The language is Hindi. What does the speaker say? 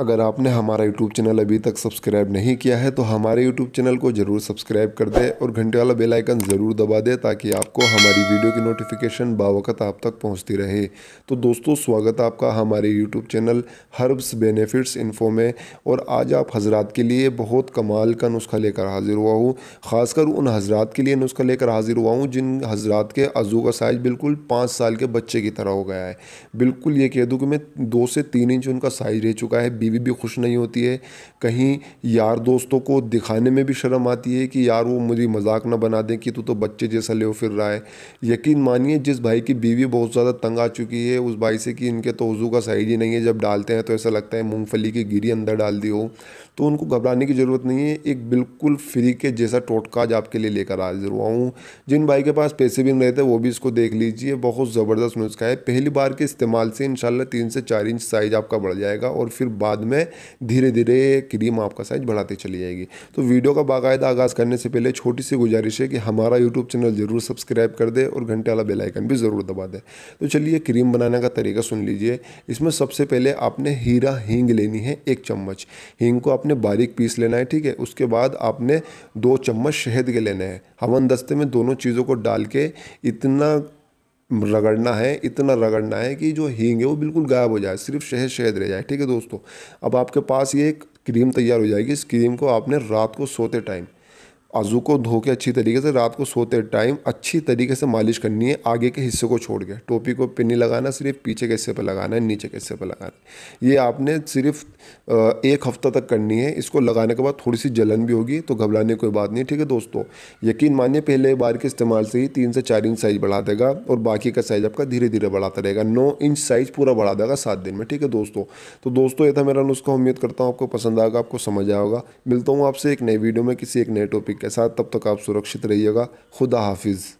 अगर आपने हमारा YouTube चैनल अभी तक सब्सक्राइब नहीं किया है तो हमारे यूट्यूब चैनल को ज़रूर सब्सक्राइब कर दें और घंटे वाला बेल आइकन ज़रूर दबा दें ताकि आपको हमारी वीडियो की नोटिफिकेशन बावकत आप तक पहुंचती रहे तो दोस्तों स्वागत आपका हमारे YouTube channel herbs benefits info में और आज आप हजरात के लिए बहुत कमाल का नुस्खा लेकर हाजिर हुआ हूँ ख़ासकर उन हजरात के लिए नुस्खा लेकर हाजिर हुआ हूँ जिन हजरात के अजू का साइज़ बिल्कुल पाँच साल के बच्चे की तरह हो गया है बिल्कुल ये कह दूँ कि मैं दो से तीन इंच उनका साइज़ रह चुका है बीवी भी खुश नहीं होती है कहीं यार दोस्तों को दिखाने में भी शर्म आती है कि यार वो मुझे मजाक ना बना दें कि तू तो बच्चे जैसा ले फिर रहा है यकीन मानिए जिस भाई की बीवी बहुत ज़्यादा तंग आ चुकी है उस भाई से कि इनके तो वज़ू का साइज ही नहीं है जब डालते हैं तो ऐसा लगता है मूँगफली की गिरी अंदर डाल दी हो तो उनको घबराने की ज़रूरत नहीं है एक बिल्कुल फ्री के जैसा आज आपके लिए लेकर हाजिर हुआ हूँ जिन भाई के पास पैसे भी नहीं रहते वो भी इसको देख लीजिए बहुत ज़बरदस्त नुस्खा है पहली बार के इस्तेमाल से इन तीन से चार इंच साइज़ आपका बढ़ जाएगा और फिर बाद में धीरे धीरे क्रीम आपका साइज बढ़ाती चली जाएगी तो वीडियो का बाकायदा आगाज़ करने से पहले छोटी सी गुजारिश है कि हमारा यूट्यूब चैनल ज़रूर सब्सक्राइब कर दे और घंटे वाला बेलाइकन भी ज़रूर दबा दें तो चलिए क्रीम बनाने का तरीका सुन लीजिए इसमें सबसे पहले आपने हीरा हींग लेनी है एक चम्मच हींग को आपने बारीक पीस लेना है ठीक है उसके बाद आपने दो चम्मच शहद के लेने हैं हवन दस्ते में दोनों चीज़ों को डाल के इतना रगड़ना है इतना रगड़ना है कि जो हींग है वो बिल्कुल गायब हो जाए सिर्फ शहद शहद रह जाए ठीक है दोस्तों अब आपके पास ये एक क्रीम तैयार हो जाएगी इस क्रीम को आपने रात को सोते टाइम आज़ू को धो के अच्छी तरीके से रात को सोते टाइम अच्छी तरीके से मालिश करनी है आगे के हिस्से को छोड़ के टोपी को पिनी लगाना सिर्फ पीछे के हिस्से पर लगाना है नीचे के हिस्से पर लगाना है ये आपने सिर्फ एक हफ्ता तक करनी है इसको लगाने के बाद थोड़ी सी जलन भी होगी तो घबराने कोई बात नहीं ठीक है दोस्तों यकीन मानिए पहले बार के इस्तेमाल से ही तीन से चार इंच साइज़ बढ़ा देगा और बाकी का साइज़ आपका धीरे धीरे बढ़ाता रहेगा नौ इंच साइज़ पूरा बढ़ा देगा सात दिन में ठीक है दोस्तों तो दोस्तों ये था मेरा नुस्खा उम्मीद करता हूँ आपको पसंद आएगा आपको समझ आएगा मिलता हूँ आपसे एक नए वीडियो में किसी एक नए टॉपिक के साथ तब तक आप सुरक्षित रहिएगा खुदा हाफिज़